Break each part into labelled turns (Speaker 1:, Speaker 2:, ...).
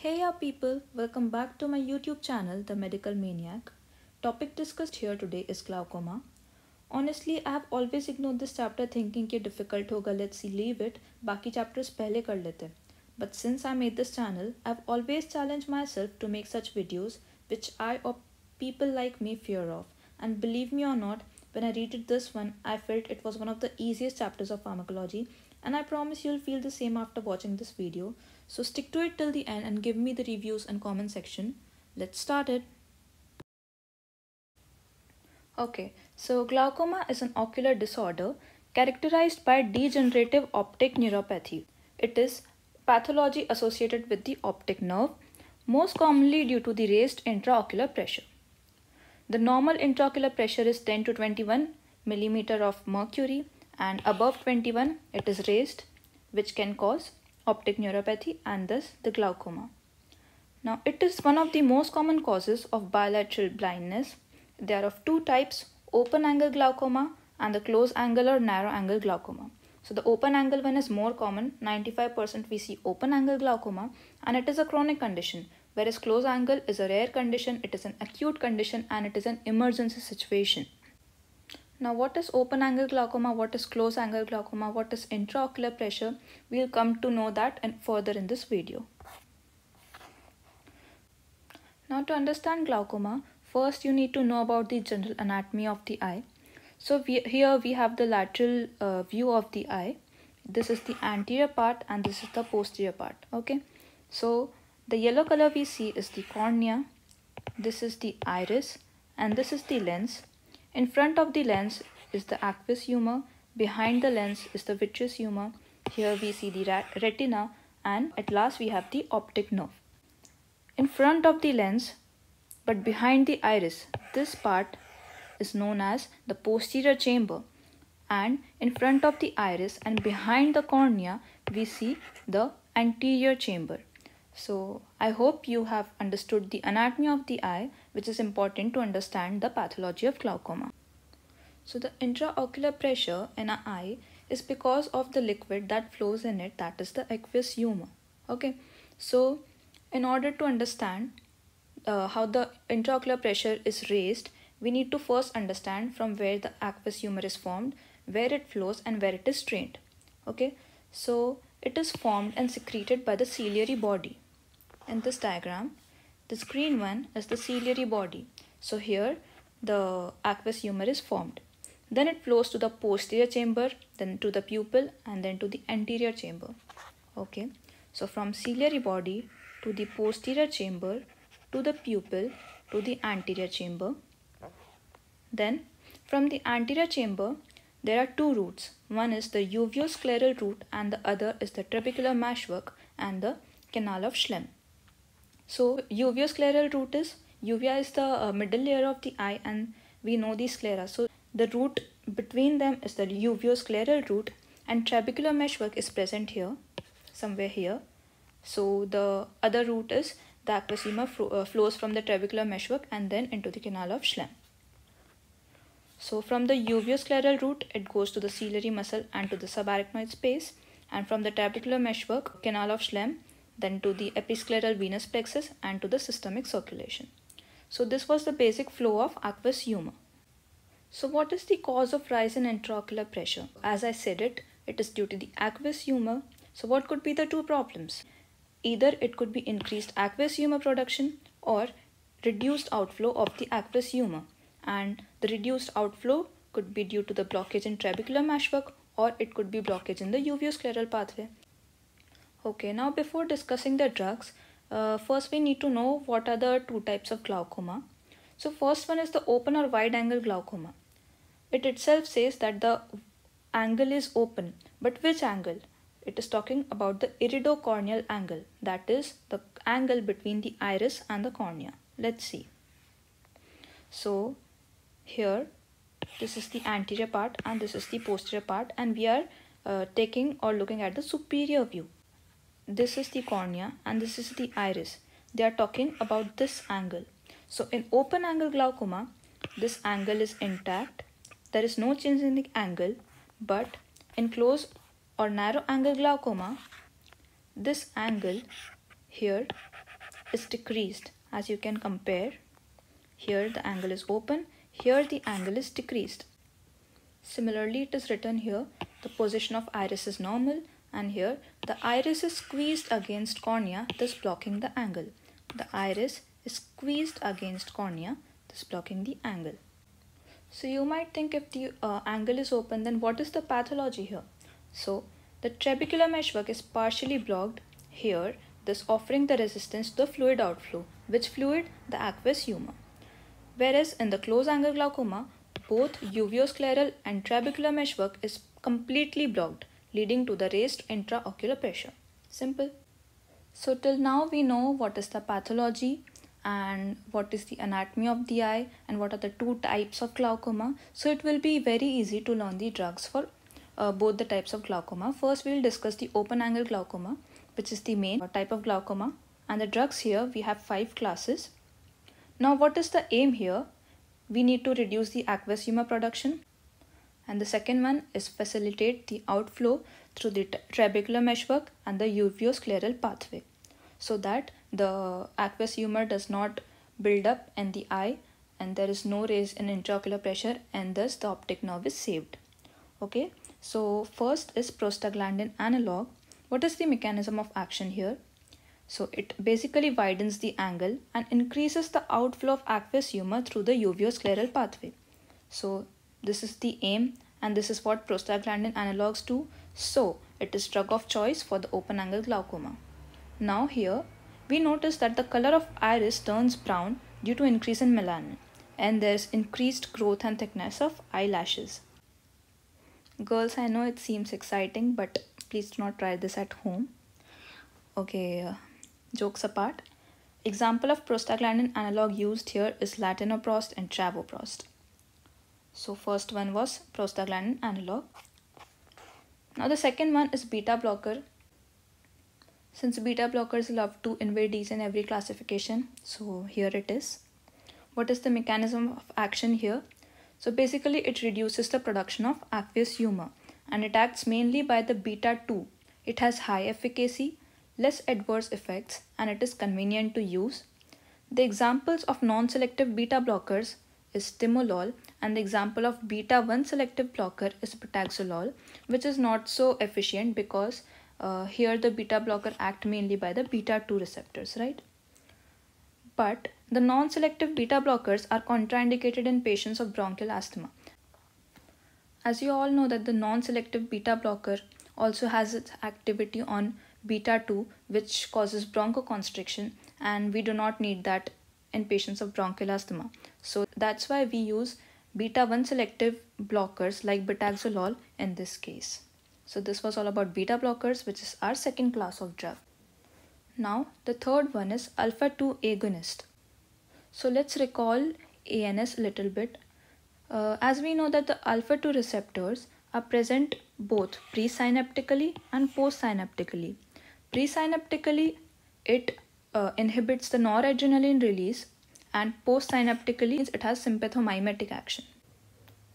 Speaker 1: Hey up people, welcome back to my YouTube channel The Medical Maniac. Topic discussed here today is glaucoma. Honestly, I have always ignored this chapter thinking it difficult Hoga, let's leave it, Baki chapters pehle kar लेते But since I made this channel, I've always challenged myself to make such videos which I or people like me fear of. And believe me or not, when I read this one, I felt it was one of the easiest chapters of pharmacology and I promise you'll feel the same after watching this video. So stick to it till the end and give me the reviews and comment section. Let's start it. Okay, so glaucoma is an ocular disorder characterized by degenerative optic neuropathy. It is pathology associated with the optic nerve, most commonly due to the raised intraocular pressure. The normal intraocular pressure is 10 to 21 millimeter of mercury and above 21 it is raised which can cause optic neuropathy and thus the glaucoma. Now it is one of the most common causes of bilateral blindness. There are of two types open angle glaucoma and the close angle or narrow angle glaucoma. So the open angle one is more common 95% we see open angle glaucoma and it is a chronic condition whereas close angle is a rare condition it is an acute condition and it is an emergency situation. Now what is open angle glaucoma, what is close angle glaucoma, what is intraocular pressure, we'll come to know that and further in this video. Now to understand glaucoma, first you need to know about the general anatomy of the eye. So we, here we have the lateral uh, view of the eye. This is the anterior part and this is the posterior part. Okay. So the yellow color we see is the cornea. This is the iris and this is the lens in front of the lens is the aqueous humor, behind the lens is the vitreous humor, here we see the retina and at last we have the optic nerve. In front of the lens but behind the iris, this part is known as the posterior chamber and in front of the iris and behind the cornea we see the anterior chamber. So I hope you have understood the anatomy of the eye which is important to understand the pathology of glaucoma. So the intraocular pressure in our eye is because of the liquid that flows in it that is the aqueous humor. Okay, so in order to understand uh, how the intraocular pressure is raised, we need to first understand from where the aqueous humor is formed, where it flows and where it is strained. Okay, so it is formed and secreted by the ciliary body. In this diagram, this green one is the ciliary body. So here the aqueous humor is formed. Then it flows to the posterior chamber, then to the pupil and then to the anterior chamber. Okay, so from ciliary body to the posterior chamber, to the pupil, to the anterior chamber. Then from the anterior chamber, there are two roots. One is the uveoscleral root and the other is the trabecular meshwork and the canal of Schlemm. So uveoscleral root is uvea is the uh, middle layer of the eye and we know the sclera. So the root between them is the uveoscleral root and trabecular meshwork is present here somewhere here. So the other root is the aquasema fl uh, flows from the trabecular meshwork and then into the canal of Schlemm. So from the uveoscleral root, it goes to the ciliary muscle and to the subarachnoid space. And from the trabecular meshwork, canal of Schlemm, then to the episcleral venous plexus and to the systemic circulation. So this was the basic flow of aqueous humor. So what is the cause of rise in intraocular pressure? As I said it, it is due to the aqueous humor. So what could be the two problems? Either it could be increased aqueous humor production or reduced outflow of the aqueous humor. And the reduced outflow could be due to the blockage in trabecular meshwork or it could be blockage in the uveoscleral pathway. Okay, now before discussing the drugs, uh, first we need to know what are the two types of glaucoma. So first one is the open or wide angle glaucoma. It itself says that the angle is open, but which angle? It is talking about the iridocorneal angle, that is the angle between the iris and the cornea. Let's see. So here this is the anterior part and this is the posterior part and we are uh, taking or looking at the superior view this is the cornea and this is the iris they are talking about this angle so in open angle glaucoma this angle is intact there is no change in the angle but in close or narrow angle glaucoma this angle here is decreased as you can compare here the angle is open here the angle is decreased similarly it is written here the position of iris is normal and here the iris is squeezed against cornea thus blocking the angle. The iris is squeezed against cornea thus blocking the angle. So you might think if the uh, angle is open then what is the pathology here? So the trabecular meshwork is partially blocked here thus offering the resistance to the fluid outflow which fluid the aqueous humor. Whereas in the close angle glaucoma both uveoscleral and trabecular meshwork is completely blocked leading to the raised intraocular pressure. Simple. So till now we know what is the pathology and what is the anatomy of the eye and what are the two types of glaucoma. So it will be very easy to learn the drugs for uh, both the types of glaucoma. First we will discuss the open angle glaucoma which is the main type of glaucoma and the drugs here we have five classes. Now what is the aim here? We need to reduce the aqueous humor production and the second one is facilitate the outflow through the trabecular meshwork and the uveoscleral pathway so that the aqueous humor does not build up in the eye and there is no raise in intraocular pressure and thus the optic nerve is saved. Okay, so first is prostaglandin analog. What is the mechanism of action here? So it basically widens the angle and increases the outflow of aqueous humor through the uveoscleral pathway. So this is the aim and this is what prostaglandin analogs do. So it is drug of choice for the open angle glaucoma. Now here we notice that the color of iris turns brown due to increase in melanin and there's increased growth and thickness of eyelashes. Girls, I know it seems exciting, but please do not try this at home. Okay, uh, jokes apart. Example of prostaglandin analog used here is latanoprost and travoprost. So first one was prostaglandin analog. Now the second one is beta blocker. Since beta blockers love to invade these in every classification, so here it is. What is the mechanism of action here? So basically it reduces the production of aqueous humor and it acts mainly by the beta 2. It has high efficacy, less adverse effects and it is convenient to use. The examples of non-selective beta blockers is timolol and the example of beta 1 selective blocker is pataxolol which is not so efficient because uh, here the beta blocker act mainly by the beta 2 receptors right but the non-selective beta blockers are contraindicated in patients of bronchial asthma as you all know that the non-selective beta blocker also has its activity on beta 2 which causes bronchoconstriction and we do not need that in patients of bronchial asthma. So that's why we use beta 1 selective blockers like betaxolol in this case. So this was all about beta blockers which is our second class of drug. Now the third one is alpha 2 agonist. So let's recall ANS a little bit. Uh, as we know that the alpha 2 receptors are present both presynaptically and postsynaptically. Presynaptically it uh, inhibits the noradrenaline release and postsynaptically it has sympathomimetic action.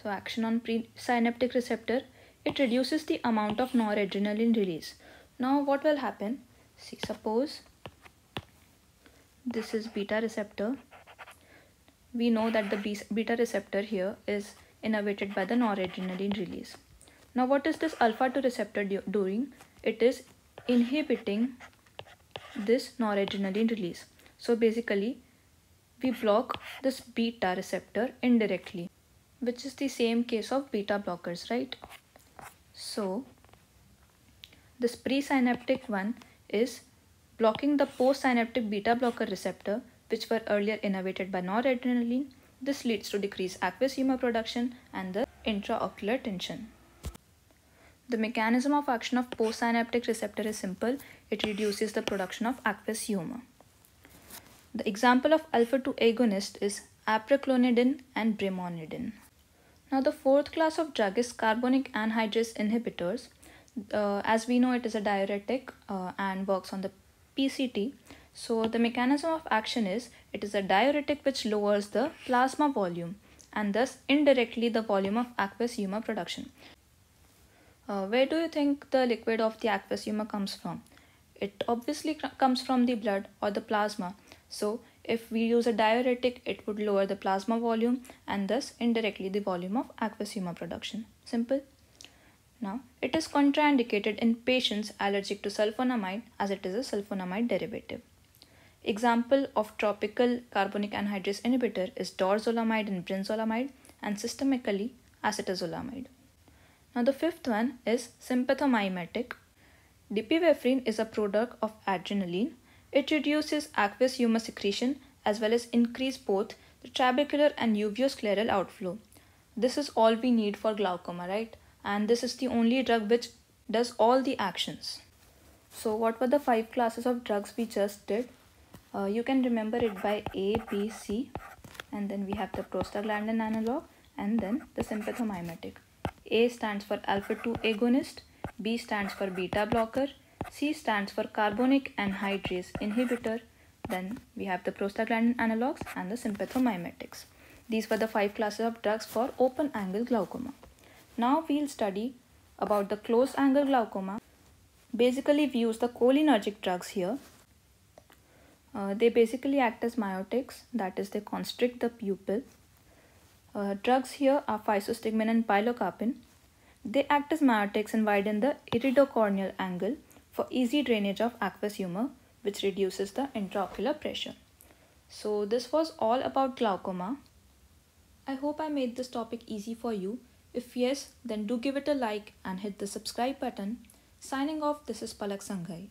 Speaker 1: So action on presynaptic receptor, it reduces the amount of noradrenaline release. Now what will happen? See, suppose this is beta receptor. We know that the beta receptor here is innervated by the noradrenaline release. Now what is this alpha 2 receptor do doing? It is inhibiting this noradrenaline release. So basically, we block this beta receptor indirectly, which is the same case of beta blockers, right? So this presynaptic one is blocking the postsynaptic beta blocker receptor, which were earlier innervated by noradrenaline. This leads to decreased aqueous humor production and the intraocular tension. The mechanism of action of postsynaptic receptor is simple. It reduces the production of aqueous humor. The example of alpha-2 agonist is aproclonidine and brimonidine. Now the fourth class of drug is carbonic anhydrase inhibitors. Uh, as we know it is a diuretic uh, and works on the PCT. So the mechanism of action is it is a diuretic which lowers the plasma volume and thus indirectly the volume of aqueous humor production. Uh, where do you think the liquid of the aqueous humor comes from? It obviously comes from the blood or the plasma. So if we use a diuretic, it would lower the plasma volume and thus indirectly the volume of aqueous humor production. Simple. Now, it is contraindicated in patients allergic to sulfonamide as it is a sulfonamide derivative. Example of tropical carbonic anhydrase inhibitor is dorzolamide and brinzolamide and systemically acetazolamide. Now the fifth one is sympathomimetic. Dipivefrin is a product of adrenaline. It reduces aqueous humor secretion as well as increase both the trabecular and uveoscleral outflow. This is all we need for glaucoma, right? And this is the only drug which does all the actions. So what were the five classes of drugs we just did? Uh, you can remember it by A, B, C and then we have the prostaglandin analog and then the sympathomimetic. A stands for alpha 2 agonist, B stands for beta blocker, C stands for carbonic anhydrase inhibitor. Then we have the prostaglandin analogs and the sympathomimetics. These were the five classes of drugs for open angle glaucoma. Now we'll study about the close angle glaucoma. Basically we use the cholinergic drugs here. Uh, they basically act as myotics that is they constrict the pupil uh, drugs here are physostigmine and pilocarpine. They act as myotics and widen the iridocorneal angle for easy drainage of aqueous humor, which reduces the intraocular pressure. So this was all about glaucoma. I hope I made this topic easy for you. If yes, then do give it a like and hit the subscribe button. Signing off, this is Palak Sanghai.